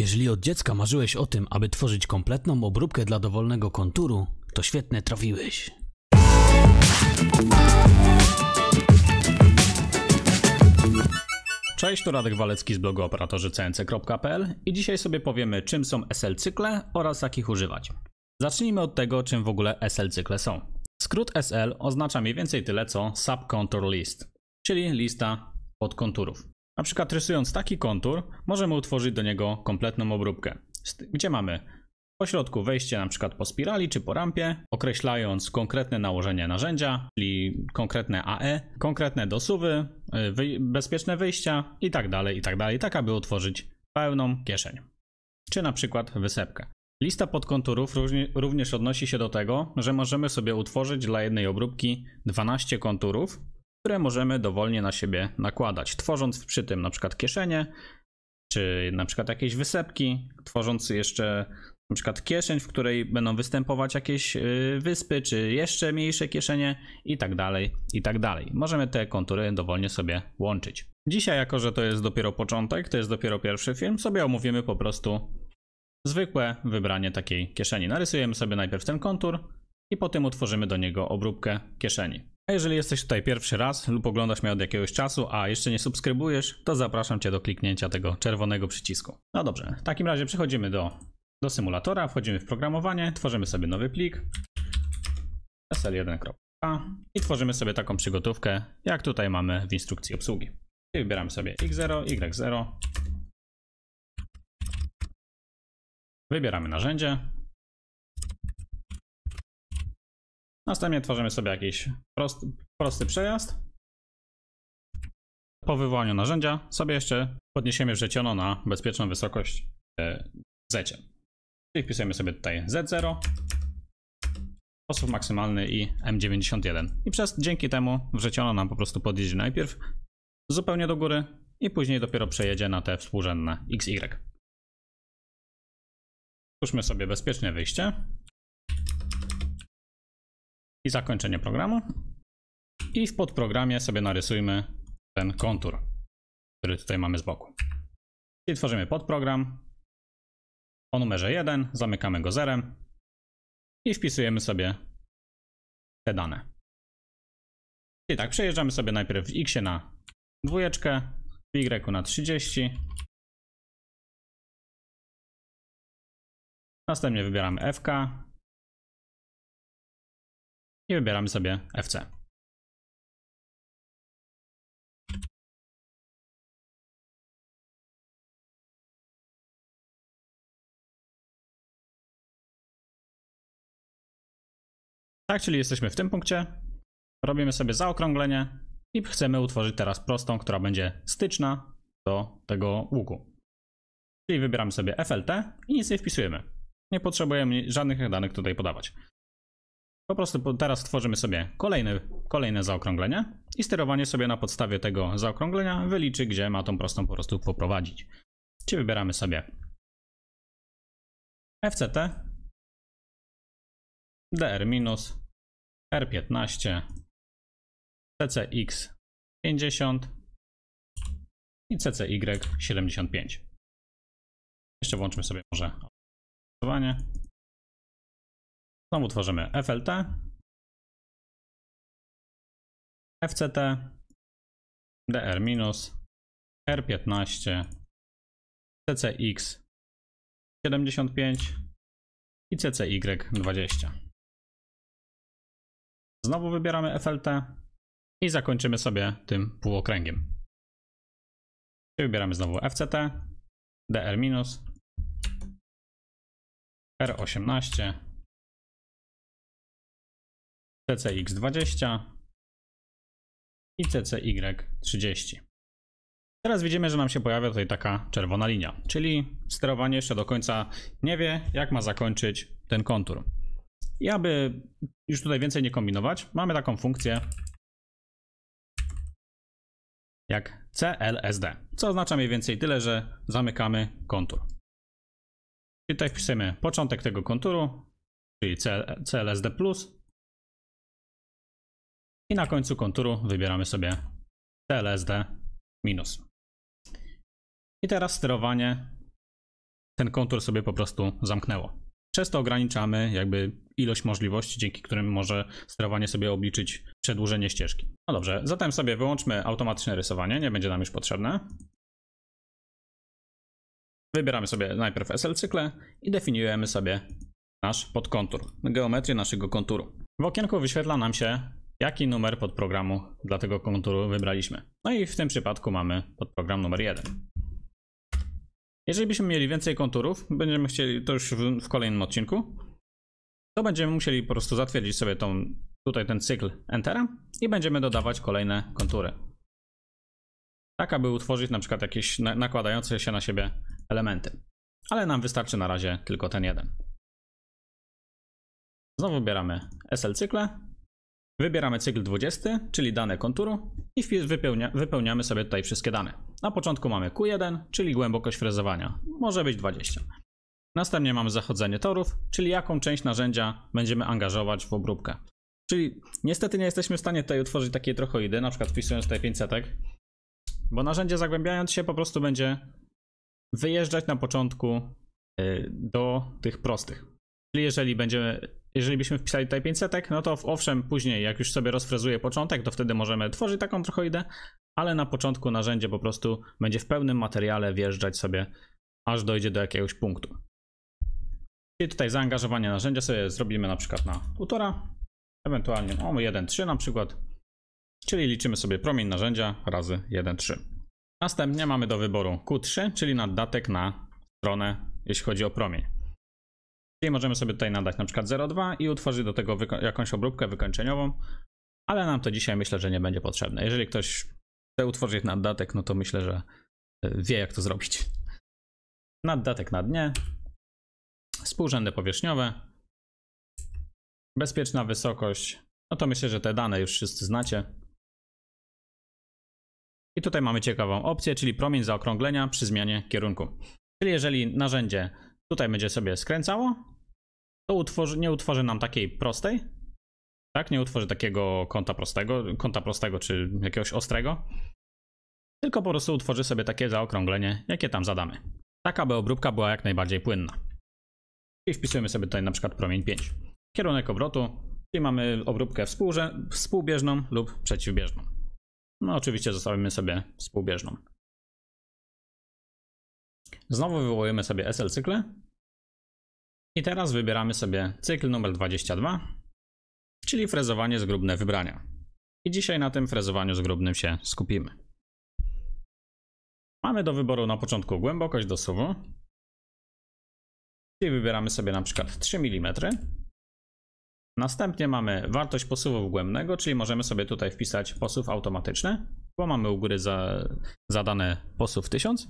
Jeżeli od dziecka marzyłeś o tym, aby tworzyć kompletną obróbkę dla dowolnego konturu, to świetnie trafiłeś. Cześć, to Radek Walecki z blogu operatorzy.cnc.pl i dzisiaj sobie powiemy czym są SL cykle oraz jak ich używać. Zacznijmy od tego czym w ogóle SL cykle są. Skrót SL oznacza mniej więcej tyle co Subcontour List, czyli lista podkonturów. Na przykład rysując taki kontur, możemy utworzyć do niego kompletną obróbkę. Gdzie mamy po środku wejście na przykład po spirali czy po rampie, określając konkretne nałożenie narzędzia, czyli konkretne AE, konkretne dosuwy, y, wy bezpieczne wyjścia i tak dalej, i tak dalej, tak aby utworzyć pełną kieszeń. Czy na przykład wysepkę. Lista podkonturów również odnosi się do tego, że możemy sobie utworzyć dla jednej obróbki 12 konturów, które możemy dowolnie na siebie nakładać, tworząc przy tym na przykład kieszenie, czy na przykład jakieś wysepki, tworząc jeszcze na przykład kieszeń, w której będą występować jakieś y, wyspy, czy jeszcze mniejsze kieszenie i tak dalej, i tak dalej. Możemy te kontury dowolnie sobie łączyć. Dzisiaj, jako że to jest dopiero początek, to jest dopiero pierwszy film, sobie omówimy po prostu zwykłe wybranie takiej kieszeni. Narysujemy sobie najpierw ten kontur i potem utworzymy do niego obróbkę kieszeni. A jeżeli jesteś tutaj pierwszy raz lub oglądasz mnie od jakiegoś czasu, a jeszcze nie subskrybujesz, to zapraszam Cię do kliknięcia tego czerwonego przycisku. No dobrze, w takim razie przechodzimy do, do symulatora, wchodzimy w programowanie, tworzymy sobie nowy plik sl1.a i tworzymy sobie taką przygotówkę, jak tutaj mamy w instrukcji obsługi. I wybieramy sobie x0, y0. Wybieramy narzędzie, Następnie tworzymy sobie jakiś prosty, prosty przejazd. Po wywołaniu narzędzia sobie jeszcze podniesiemy wrzeciono na bezpieczną wysokość e, Z. Czyli wpisujemy sobie tutaj Z0, sposób maksymalny i M91. I przez dzięki temu wrzeciono nam po prostu podjedzie najpierw zupełnie do góry i później dopiero przejedzie na te współrzędne XY. Twórzmy sobie bezpieczne wyjście i zakończenie programu. I w podprogramie sobie narysujmy ten kontur, który tutaj mamy z boku. Czyli tworzymy podprogram o numerze 1, zamykamy go zerem i wpisujemy sobie te dane. I tak, przejeżdżamy sobie najpierw w x na dwójeczkę, w y na 30. Następnie wybieramy fk, i wybieramy sobie FC. Tak, czyli jesteśmy w tym punkcie. Robimy sobie zaokrąglenie i chcemy utworzyć teraz prostą, która będzie styczna do tego łuku. Czyli wybieramy sobie FLT i nic nie wpisujemy. Nie potrzebujemy żadnych danych tutaj podawać. Po prostu teraz tworzymy sobie kolejny, kolejne zaokrąglenie i sterowanie sobie na podstawie tego zaokrąglenia wyliczy, gdzie ma tą prostą po prostu poprowadzić. Czy wybieramy sobie FCT, DR-, R15, CCX 50 i CCY 75. Jeszcze włączmy sobie może losowanie. Znowu tworzymy FLT, FCT, DR-, R15, CCX 75 i CCY 20. Znowu wybieramy FLT i zakończymy sobie tym półokręgiem. Czyli wybieramy znowu FCT, DR-, R18, CCX20 i CCY30. Teraz widzimy, że nam się pojawia tutaj taka czerwona linia, czyli sterowanie jeszcze do końca nie wie, jak ma zakończyć ten kontur. I aby już tutaj więcej nie kombinować, mamy taką funkcję jak CLSD, co oznacza mniej więcej tyle, że zamykamy kontur. I tutaj wpisujemy początek tego konturu, czyli CLSD+, i na końcu konturu wybieramy sobie TLSD minus. I teraz sterowanie ten kontur sobie po prostu zamknęło. Przez to ograniczamy jakby ilość możliwości, dzięki którym może sterowanie sobie obliczyć przedłużenie ścieżki. No dobrze, zatem sobie wyłączmy automatyczne rysowanie, nie będzie nam już potrzebne. Wybieramy sobie najpierw SL cykle i definiujemy sobie nasz podkontur, geometrię naszego konturu. W okienku wyświetla nam się jaki numer podprogramu dla tego konturu wybraliśmy. No i w tym przypadku mamy podprogram numer 1. Jeżeli byśmy mieli więcej konturów, będziemy chcieli, to już w, w kolejnym odcinku, to będziemy musieli po prostu zatwierdzić sobie tą, tutaj ten cykl Entera i będziemy dodawać kolejne kontury. Tak, aby utworzyć na przykład jakieś nakładające się na siebie elementy. Ale nam wystarczy na razie tylko ten jeden. Znowu wybieramy SL cykle Wybieramy cykl 20, czyli dane konturu i wypełnia, wypełniamy sobie tutaj wszystkie dane. Na początku mamy Q1, czyli głębokość frezowania. Może być 20. Następnie mamy zachodzenie torów, czyli jaką część narzędzia będziemy angażować w obróbkę. Czyli niestety nie jesteśmy w stanie tutaj utworzyć takiej trochoidy, na przykład wpisując tutaj 500, bo narzędzie zagłębiając się po prostu będzie wyjeżdżać na początku y, do tych prostych. Czyli jeżeli będziemy, jeżeli byśmy wpisali tutaj 500, no to owszem, później jak już sobie rozfrezuję początek, to wtedy możemy tworzyć taką trochoidę, ale na początku narzędzie po prostu będzie w pełnym materiale wjeżdżać sobie, aż dojdzie do jakiegoś punktu. Czyli tutaj zaangażowanie narzędzia sobie zrobimy na przykład na 1,5, ewentualnie o 1,3 na przykład, czyli liczymy sobie promień narzędzia razy 1,3. Następnie mamy do wyboru Q3, czyli naddatek na stronę, jeśli chodzi o promień. Czyli możemy sobie tutaj nadać na przykład 0,2 i utworzyć do tego jakąś obróbkę wykończeniową, ale nam to dzisiaj myślę, że nie będzie potrzebne. Jeżeli ktoś chce utworzyć naddatek, no to myślę, że e, wie jak to zrobić. Naddatek na dnie, współrzędy powierzchniowe, bezpieczna wysokość, no to myślę, że te dane już wszyscy znacie. I tutaj mamy ciekawą opcję, czyli promień zaokrąglenia przy zmianie kierunku. Czyli jeżeli narzędzie tutaj będzie sobie skręcało, to utworzy, nie utworzy nam takiej prostej, tak? Nie utworzy takiego kąta prostego, kąta prostego czy jakiegoś ostrego, tylko po prostu utworzy sobie takie zaokrąglenie, jakie tam zadamy. Tak, aby obróbka była jak najbardziej płynna. I wpisujemy sobie tutaj na przykład promień 5. Kierunek obrotu, czyli mamy obróbkę współbieżną lub przeciwbieżną. No oczywiście zostawimy sobie współbieżną. Znowu wywołujemy sobie SL cykle i teraz wybieramy sobie cykl numer 22, czyli frezowanie zgrubne wybrania. I dzisiaj na tym frezowaniu zgrubnym się skupimy. Mamy do wyboru na początku głębokość dosuwu, czyli wybieramy sobie na przykład 3 mm. Następnie mamy wartość posuwu głębnego, czyli możemy sobie tutaj wpisać posuw automatyczny, bo mamy u góry za, zadane posuw 1000.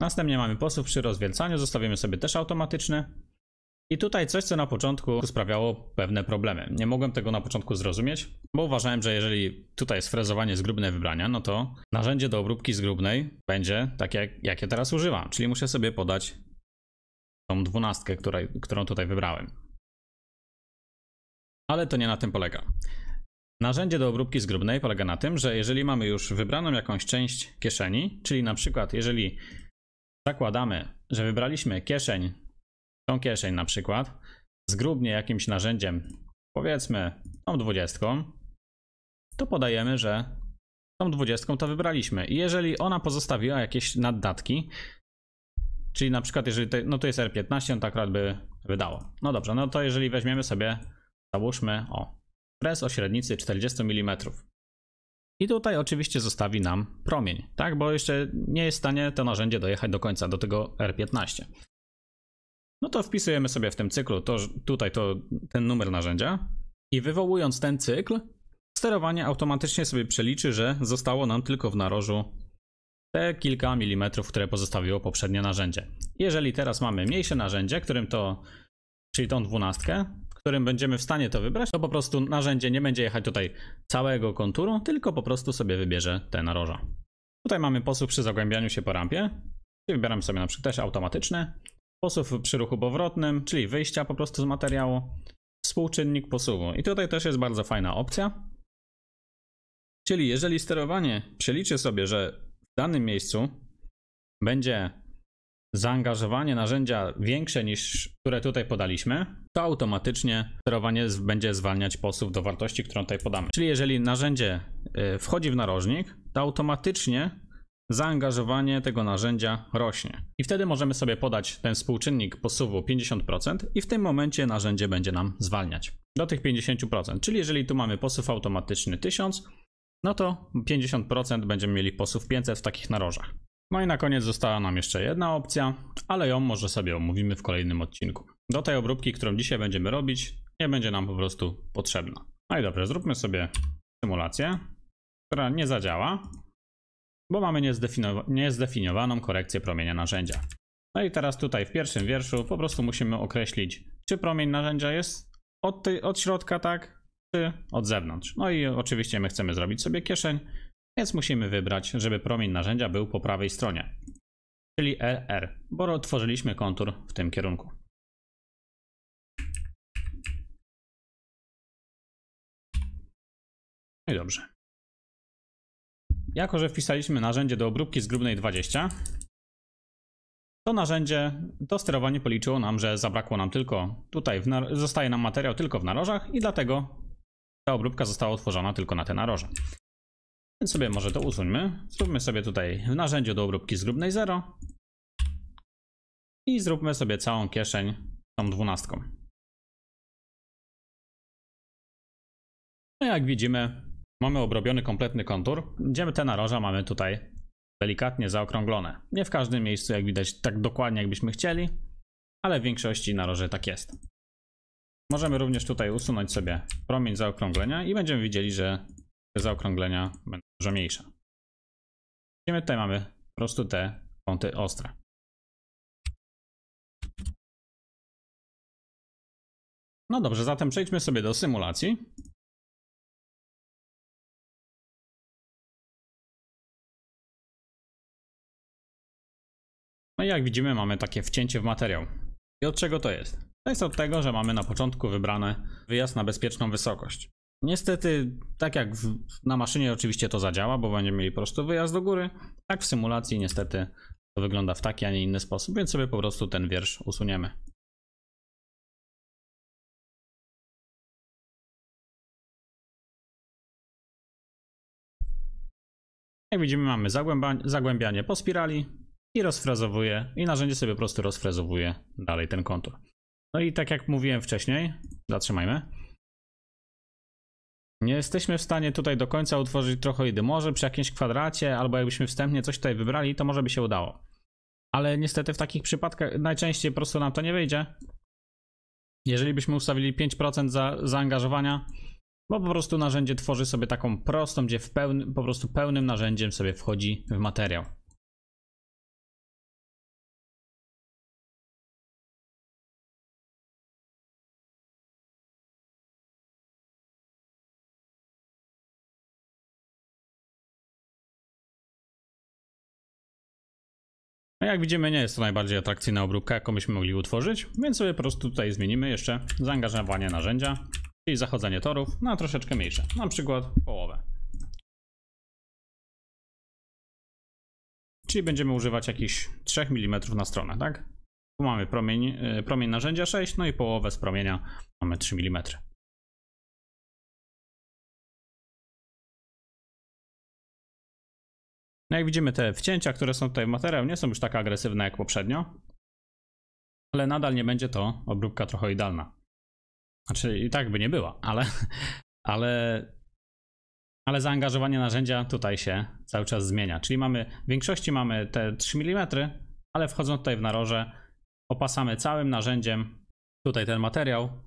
Następnie mamy posuw przy rozwielcaniu, zostawimy sobie też automatyczny. I tutaj coś, co na początku sprawiało pewne problemy. Nie mogłem tego na początku zrozumieć, bo uważałem, że jeżeli tutaj jest frezowanie zgrubne wybrania, no to narzędzie do obróbki zgrubnej będzie takie, jak, jakie teraz używam. Czyli muszę sobie podać tą dwunastkę, której, którą tutaj wybrałem. Ale to nie na tym polega. Narzędzie do obróbki zgrubnej polega na tym, że jeżeli mamy już wybraną jakąś część kieszeni, czyli na przykład jeżeli Zakładamy, że wybraliśmy kieszeń, tą kieszeń na przykład, zgrubnie jakimś narzędziem, powiedzmy tą dwudziestką, to podajemy, że tą dwudziestką to wybraliśmy. I jeżeli ona pozostawiła jakieś naddatki, czyli na przykład jeżeli, to, no to jest R15, to tak rad by wydało. No dobrze, no to jeżeli weźmiemy sobie, załóżmy, o, pres o średnicy 40 mm. I tutaj oczywiście zostawi nam promień, tak? Bo jeszcze nie jest w stanie to narzędzie dojechać do końca, do tego R15. No to wpisujemy sobie w tym cyklu to, tutaj to, ten numer narzędzia i wywołując ten cykl, sterowanie automatycznie sobie przeliczy, że zostało nam tylko w narożu te kilka milimetrów, które pozostawiło poprzednie narzędzie. Jeżeli teraz mamy mniejsze narzędzie, którym to, czyli tą dwunastkę, którym będziemy w stanie to wybrać, to po prostu narzędzie nie będzie jechać tutaj całego konturu, tylko po prostu sobie wybierze te naroża. Tutaj mamy posuw przy zagłębianiu się po rampie. Wybieram sobie na przykład też automatyczny. Posuw przy ruchu powrotnym, czyli wyjścia po prostu z materiału. Współczynnik posuwu. I tutaj też jest bardzo fajna opcja. Czyli jeżeli sterowanie przeliczy sobie, że w danym miejscu będzie zaangażowanie narzędzia większe niż które tutaj podaliśmy, to automatycznie sterowanie będzie zwalniać posuw do wartości, którą tutaj podamy. Czyli jeżeli narzędzie y, wchodzi w narożnik, to automatycznie zaangażowanie tego narzędzia rośnie. I wtedy możemy sobie podać ten współczynnik posuwu 50% i w tym momencie narzędzie będzie nam zwalniać do tych 50%. Czyli jeżeli tu mamy posuw automatyczny 1000, no to 50% będziemy mieli posuw 500 w takich narożach. No i na koniec została nam jeszcze jedna opcja, ale ją może sobie omówimy w kolejnym odcinku do tej obróbki, którą dzisiaj będziemy robić, nie będzie nam po prostu potrzebna. No i dobrze, zróbmy sobie symulację, która nie zadziała, bo mamy niezdefiniowaną korekcję promienia narzędzia. No i teraz tutaj w pierwszym wierszu po prostu musimy określić, czy promień narzędzia jest od, od środka, tak, czy od zewnątrz. No i oczywiście my chcemy zrobić sobie kieszeń, więc musimy wybrać, żeby promień narzędzia był po prawej stronie, czyli LR, bo tworzyliśmy kontur w tym kierunku. No i dobrze. Jako, że wpisaliśmy narzędzie do obróbki z grubnej 20, to narzędzie, to sterowanie policzyło nam, że zabrakło nam tylko, tutaj zostaje nam materiał tylko w narożach i dlatego ta obróbka została otworzona tylko na te naroża. Więc sobie może to usuńmy. Zróbmy sobie tutaj w narzędziu do obróbki z grubnej 0 i zróbmy sobie całą kieszeń tą dwunastką. No jak widzimy, Mamy obrobiony kompletny kontur. Gdzie te naroża mamy tutaj delikatnie zaokrąglone. Nie w każdym miejscu, jak widać, tak dokładnie jakbyśmy chcieli, ale w większości naroży tak jest. Możemy również tutaj usunąć sobie promień zaokrąglenia i będziemy widzieli, że te zaokrąglenia będą dużo mniejsze. Widzimy, tutaj mamy po prostu te kąty ostre. No dobrze, zatem przejdźmy sobie do symulacji. No i jak widzimy mamy takie wcięcie w materiał. I od czego to jest? To jest od tego, że mamy na początku wybrane wyjazd na bezpieczną wysokość. Niestety, tak jak w, na maszynie oczywiście to zadziała, bo będziemy mieli prostu wyjazd do góry, tak w symulacji niestety to wygląda w taki, a nie inny sposób, więc sobie po prostu ten wiersz usuniemy. Jak widzimy mamy zagłębianie po spirali, i rozfrezowuje i narzędzie sobie po prostu rozfrezowuje dalej ten kontur. No i tak jak mówiłem wcześniej, zatrzymajmy. Nie jesteśmy w stanie tutaj do końca utworzyć jedynie. Może przy jakimś kwadracie, albo jakbyśmy wstępnie coś tutaj wybrali, to może by się udało. Ale niestety w takich przypadkach najczęściej po prostu nam to nie wyjdzie. Jeżeli byśmy ustawili 5% za, zaangażowania, bo po prostu narzędzie tworzy sobie taką prostą, gdzie w pełny, po prostu pełnym narzędziem sobie wchodzi w materiał. Jak widzimy nie jest to najbardziej atrakcyjna obróbka jaką byśmy mogli utworzyć, więc sobie po prostu tutaj zmienimy jeszcze zaangażowanie narzędzia, czyli zachodzenie torów na troszeczkę mniejsze, na przykład połowę. Czyli będziemy używać jakichś 3 mm na stronę, tak? Tu mamy promień, y, promień narzędzia 6, no i połowę z promienia mamy 3 mm. No jak widzimy te wcięcia, które są tutaj w materiał nie są już tak agresywne jak poprzednio, ale nadal nie będzie to obróbka trochę idealna. Znaczy i tak by nie była, ale, ale, ale zaangażowanie narzędzia tutaj się cały czas zmienia. Czyli mamy, w większości mamy te 3 mm, ale wchodzą tutaj w naroże opasamy całym narzędziem tutaj ten materiał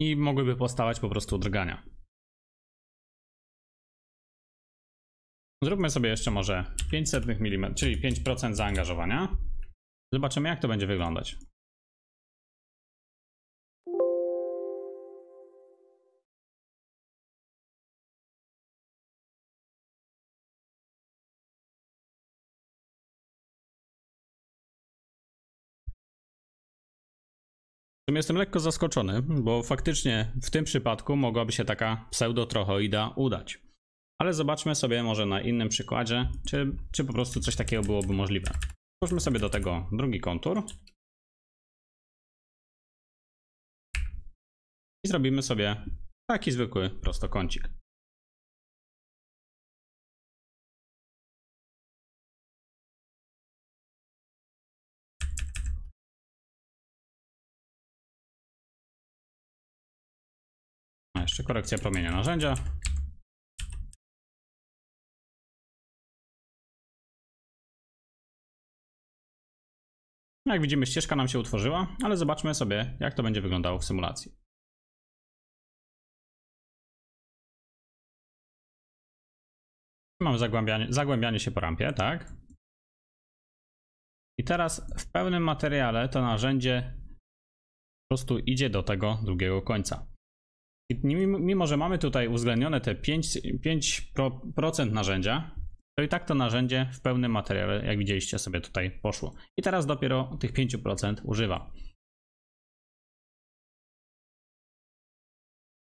i mogłyby powstawać po prostu drgania. Zróbmy sobie jeszcze może 500 mm, czyli 5% zaangażowania. Zobaczymy jak to będzie wyglądać. jestem lekko zaskoczony, bo faktycznie w tym przypadku mogłaby się taka pseudo-trochoida udać. Ale zobaczmy sobie może na innym przykładzie, czy, czy po prostu coś takiego byłoby możliwe. Włóżmy sobie do tego drugi kontur. I zrobimy sobie taki zwykły prostokącik. A jeszcze korekcja promienia narzędzia. No, jak widzimy ścieżka nam się utworzyła, ale zobaczmy sobie jak to będzie wyglądało w symulacji. Mamy zagłębianie, zagłębianie się po rampie, tak? I teraz w pełnym materiale to narzędzie po prostu idzie do tego drugiego końca. I mimo, że mamy tutaj uwzględnione te 5%, 5 narzędzia, to no i tak to narzędzie w pełnym materiale, jak widzieliście, sobie tutaj poszło. I teraz dopiero tych 5% używa.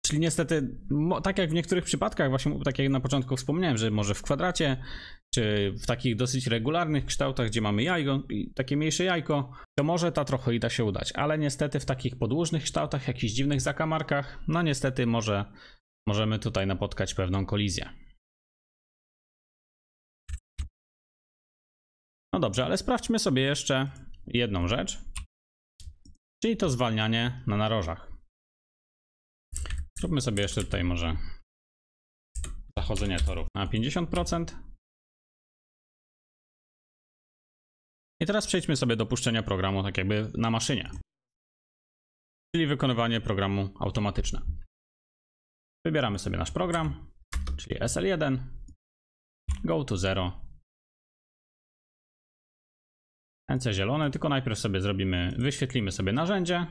Czyli niestety, tak jak w niektórych przypadkach, właśnie tak jak na początku wspomniałem, że może w kwadracie, czy w takich dosyć regularnych kształtach, gdzie mamy jajko, takie mniejsze jajko, to może ta trochoida się udać. Ale niestety w takich podłużnych kształtach, jakichś dziwnych zakamarkach, no niestety może możemy tutaj napotkać pewną kolizję. dobrze, ale sprawdźmy sobie jeszcze jedną rzecz, czyli to zwalnianie na narożach. Zróbmy sobie jeszcze tutaj może zachodzenie torów na 50%. I teraz przejdźmy sobie do puszczenia programu tak jakby na maszynie. Czyli wykonywanie programu automatyczne. Wybieramy sobie nasz program, czyli SL1, go to 0, Ręce zielone, tylko najpierw sobie zrobimy, wyświetlimy sobie narzędzie.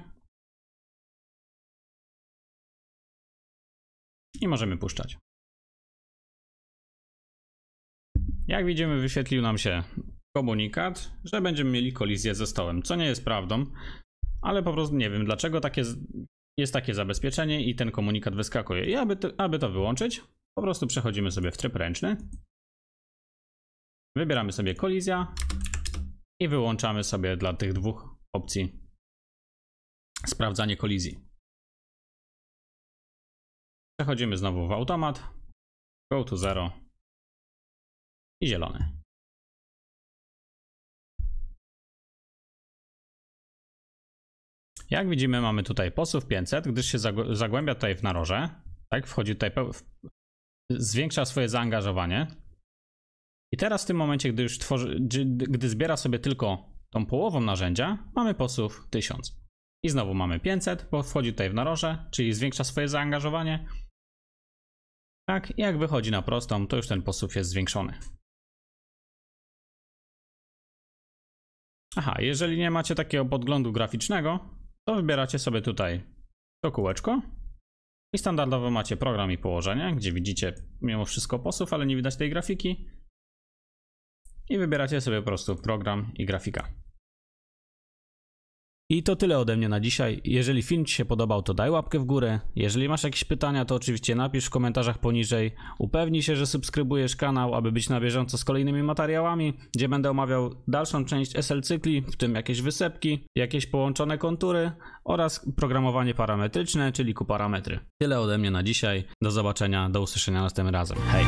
I możemy puszczać. Jak widzimy, wyświetlił nam się komunikat, że będziemy mieli kolizję ze stołem, co nie jest prawdą, ale po prostu nie wiem, dlaczego takie, jest takie zabezpieczenie i ten komunikat wyskakuje. I aby to, aby to wyłączyć, po prostu przechodzimy sobie w tryb ręczny. Wybieramy sobie kolizja, i wyłączamy sobie dla tych dwóch opcji sprawdzanie kolizji. Przechodzimy znowu w automat, go to zero i zielony. Jak widzimy mamy tutaj posuw 500, gdyż się zagłębia tutaj w naroże, tak, wchodzi tutaj, zwiększa swoje zaangażowanie, i teraz w tym momencie, gdy już tworzy, gdy zbiera sobie tylko tą połową narzędzia, mamy posłów 1000. I znowu mamy 500, bo wchodzi tutaj w naroże, czyli zwiększa swoje zaangażowanie. Tak, i jak wychodzi na prostą, to już ten posłów jest zwiększony. Aha, jeżeli nie macie takiego podglądu graficznego, to wybieracie sobie tutaj to kółeczko i standardowo macie program i położenie, gdzie widzicie mimo wszystko posłów, ale nie widać tej grafiki i wybieracie sobie po prostu program i grafika. I to tyle ode mnie na dzisiaj. Jeżeli film Ci się podobał, to daj łapkę w górę. Jeżeli masz jakieś pytania, to oczywiście napisz w komentarzach poniżej. Upewnij się, że subskrybujesz kanał, aby być na bieżąco z kolejnymi materiałami, gdzie będę omawiał dalszą część SL cykli, w tym jakieś wysepki, jakieś połączone kontury oraz programowanie parametryczne, czyli kuparametry. Tyle ode mnie na dzisiaj. Do zobaczenia, do usłyszenia następnym razem. Hej!